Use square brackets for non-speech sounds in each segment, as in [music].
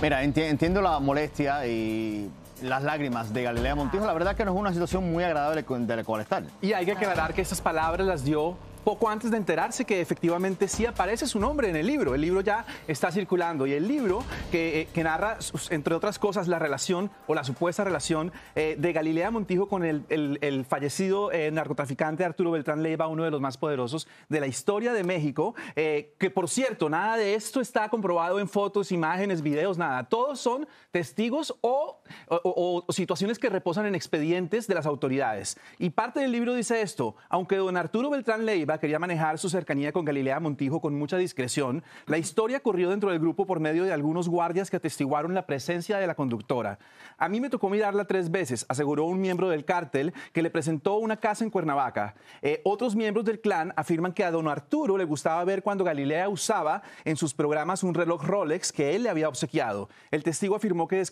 Mira, entiendo la molestia y las lágrimas de Galilea Montijo. La verdad que no es una situación muy agradable de la cual estar. Y hay que aclarar que esas palabras las dio poco antes de enterarse que efectivamente sí aparece su nombre en el libro. El libro ya está circulando y el libro que, eh, narra, entre otras cosas, la relación o la supuesta relación eh, de Galilea Montijo con el, fallecido eh, narcotraficante Arturo Beltrán Leiva, uno de los más poderosos de la historia de México, que por cierto, nada de esto está comprobado en fotos, imágenes, videos, nada. Todos son testigos o, o situaciones que reposan en expedientes de las autoridades. Y parte del libro dice esto, aunque don Arturo Beltrán Leiva quería manejar su cercanía con Galilea Montijo con mucha discreción, la historia corrió dentro del grupo por medio de algunos guardias que atestiguaron la presencia de la conductora. A mí me tocó mirarla tres veces, aseguró un miembro del cártel que le presentó una casa en Cuernavaca. Eh, otros miembros del clan afirman que a don Arturo le gustaba ver cuando Galilea usaba en sus programas un reloj Rolex que él le había obsequiado. El testigo afirmó que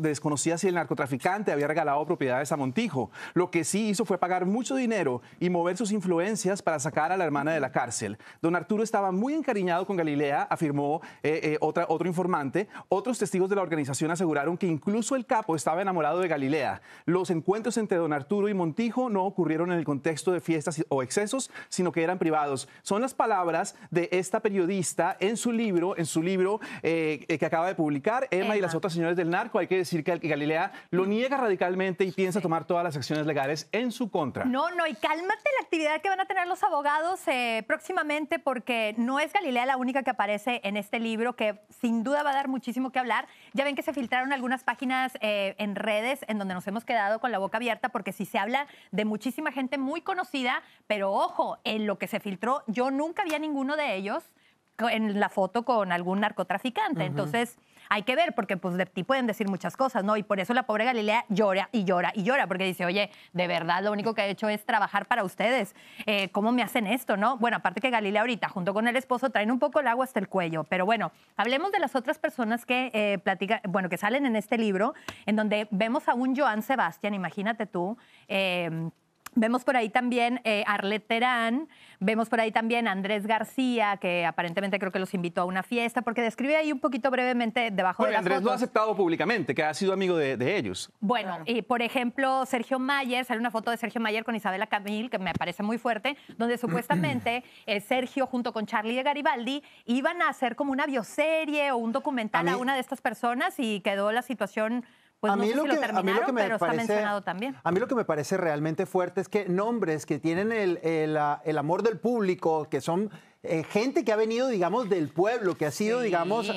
desconocía si el narcotraficante había regalado propiedades a Montijo. Lo que sí hizo fue pagar mucho dinero y mover sus influencias para sacar a la hermana de la cárcel. Don Arturo estaba muy encariñado con Galilea, afirmó eh, eh, otra, otro informante. Otros testigos de la organización aseguraron que incluso el capo estaba enamorado de Galilea. Los encuentros entre don Arturo y Montijo no ocurrieron en el contexto de fiestas o excesos, sino que eran privados. Son las palabras de esta periodista en su libro, en su libro eh, que acaba de publicar, Emma, Emma, y las otras señores del narco. Hay que decir que Galilea lo niega radicalmente y piensa tomar todas las acciones legales en su contra. No, no, y cálmate la actividad que van a tener los abogados eh, próximamente porque no es Galilea la única que aparece en este libro, que sin duda va a dar muchísimo que hablar. Ya ven que se filtraron algunas páginas eh, en redes en donde nos hemos quedado con la boca abierta porque sí se habla de muchísima gente muy conocida, pero ojo, en lo que se filtró yo nunca vi a ninguno de ellos en la foto con algún narcotraficante. Entonces hay que ver, porque pues de ti pueden decir muchas cosas, ¿no? Y por eso la pobre Galilea llora y llora y llora, porque dice, oye, de verdad lo único que he hecho es trabajar para ustedes. Eh, ¿Cómo me hacen esto, no? Bueno, aparte que Galilea ahorita, junto con el esposo, traen un poco el agua hasta el cuello. Pero bueno, hablemos de las otras personas que eh, platican, bueno, que salen en este libro, en donde vemos a un Joan Sebastián, imagínate tú, eh, eh, vemos por ahí también a Arlet Terán, vemos por ahí también Andrés García, que aparentemente creo que los invitó a una fiesta, porque describe ahí un poquito brevemente debajo bueno, de Andrés lo ha aceptado públicamente, que ha sido amigo de, ellos. Bueno, y por ejemplo, Sergio Mayer, sale una foto de Sergio Mayer con Isabela Camil, que me parece muy fuerte, donde [clears throat] supuestamente eh, Sergio junto con Charlie de Garibaldi iban a hacer como una bioserie o un documental a una de estas personas y quedó la situación pues a, mí lo que, me parece, también. A mí lo que me parece realmente fuerte es que nombres que tienen el, ah, amor del público, que son eh, gente que ha venido, digamos, del pueblo, que ha sido, digamos,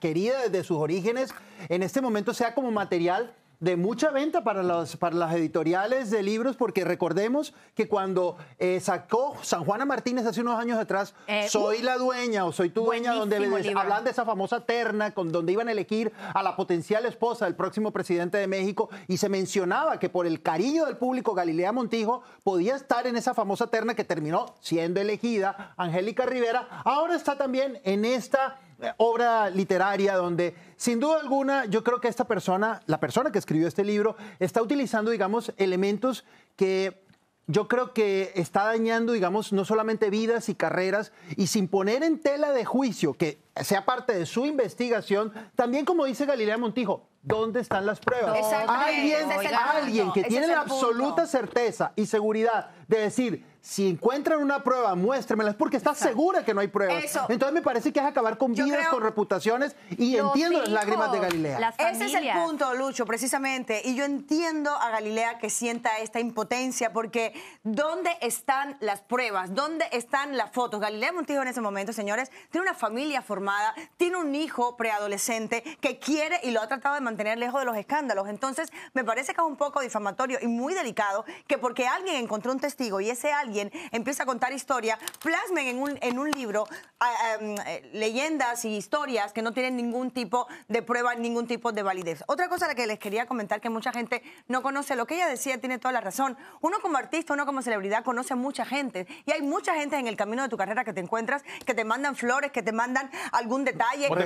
querida desde sus orígenes, en este momento sea como material de mucha venta para las, para las editoriales de libros, porque recordemos que cuando eh, sacó San Juana Martínez hace unos años atrás, eh, uh. Soy la dueña o Soy tu dueña, donde hablan de esa famosa terna con donde iban a elegir a la potencial esposa del próximo presidente de México y se mencionaba que por el cariño del público Galilea Montijo podía estar en esa famosa terna que terminó siendo elegida Angélica Rivera. Ahora está también en esta eh, obra literaria donde sin duda alguna yo creo que esta persona, la persona que escribió este libro, está utilizando, digamos, elementos que yo creo que está dañando, digamos, no solamente vidas y carreras, y sin poner en tela de juicio, que sea parte de su investigación, también como dice Galilea Montijo, ¿dónde están las pruebas? alguien, que tiene la absoluta certeza y seguridad de decir, si encuentran una prueba, muéstremelas, porque está segura que no hay pruebas. Entonces me parece que es acabar con vidas, con reputaciones, y entiendo las lágrimas de Galilea. Ese es el punto, Lucho, precisamente. Y yo entiendo a Galilea que sienta esta impotencia, porque ¿dónde están las pruebas? ¿Dónde están las fotos? Galilea Montijo en ese momento, señores, tiene una familia formada tiene un hijo preadolescente que quiere y lo ha tratado de mantener lejos de los escándalos. Entonces, me parece que es un poco difamatorio y muy delicado que porque alguien encontró un testigo y ese alguien empieza a contar historia, plasmen en un, en un libro ah, em, eh, leyendas y historias que no tienen ningún tipo de prueba, ningún tipo de validez. Otra cosa la que les quería comentar que mucha gente no conoce, lo que ella decía tiene toda la razón. Uno como artista, uno como celebridad conoce a mucha gente y hay mucha gente en el camino de tu carrera que te encuentras, que te mandan flores, que te mandan algún detalle. O te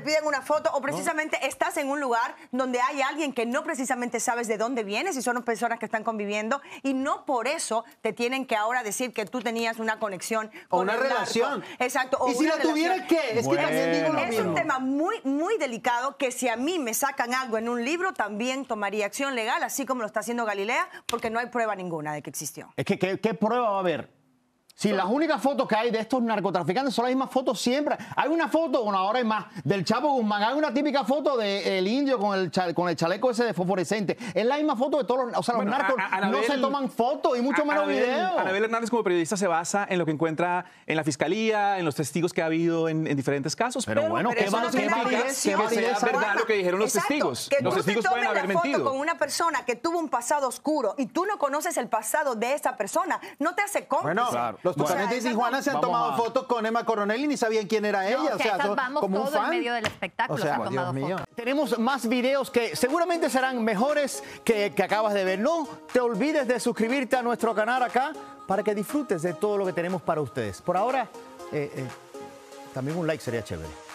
piden una foto. O precisamente estás en un lugar donde hay alguien que no precisamente sabes de dónde vienes y son personas que están conviviendo. Y no por eso te tienen que ahora decir que tú tenías una conexión. O una relación. Exacto. ¿Y si la tuviera qué? Es que Es un tema muy, muy delicado que si a mí me sacan algo en un libro, también tomaría acción legal, así como lo está haciendo Galilea, porque no hay prueba ninguna de que existió. Es que, qué prueba va a haber? Si las únicas fotos que hay de estos narcotraficantes son las mismas fotos siempre. Hay una foto, bueno, ahora hay más, del Chapo Guzmán. Hay una típica foto del indio con el, con el chaleco ese de fosforescente. Es la misma foto de todos los. O sea, los narcos no se toman fotos y mucho menos videos. Anabel Hernández, como periodista, se basa en lo que encuentra en la fiscalía, en los testigos que ha habido en, diferentes casos. Pero, bueno, ¿qué más no que sea verdad lo que dijeron los testigos? Que los testigos pueden haber foto mentido. con una persona que tuvo un pasado oscuro y tú no conoces el pasado de esa persona, no te hace cómplice. Los Tucanetes de Juana se han tomado fotos con Emma Coronel y ni sabían quién era ella. o sea, como un fan. Tenemos más videos que seguramente serán mejores que, que acabas de ver. No te olvides de suscribirte a nuestro canal acá para que disfrutes de todo lo que tenemos para ustedes. Por ahora, eh, eh, también un like sería chévere.